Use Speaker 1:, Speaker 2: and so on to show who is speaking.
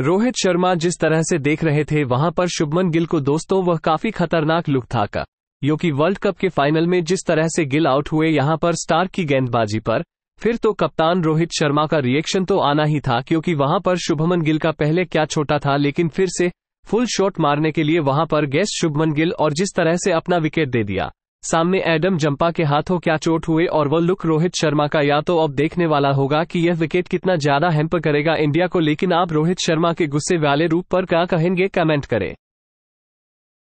Speaker 1: रोहित शर्मा जिस तरह से देख रहे थे वहां पर शुभमन गिल को दोस्तों वह काफी खतरनाक लुक था का यो कि वर्ल्ड कप के फाइनल में जिस तरह से गिल आउट हुए यहां पर स्टार की गेंदबाजी पर फिर तो कप्तान रोहित शर्मा का रिएक्शन तो आना ही था क्योंकि वहां पर शुभमन गिल का पहले क्या छोटा था लेकिन फिर से फुल शॉट मारने के लिए वहां पर गेस्ट शुभमन गिल और जिस तरह से अपना विकेट दे दिया सामने एडम जंपा के हाथों क्या चोट हुए और वह लुक रोहित शर्मा का या तो अब देखने वाला होगा कि यह विकेट कितना ज्यादा हेम्प करेगा इंडिया को लेकिन आप रोहित शर्मा के गुस्से वाले रूप पर क्या कहेंगे कमेंट करें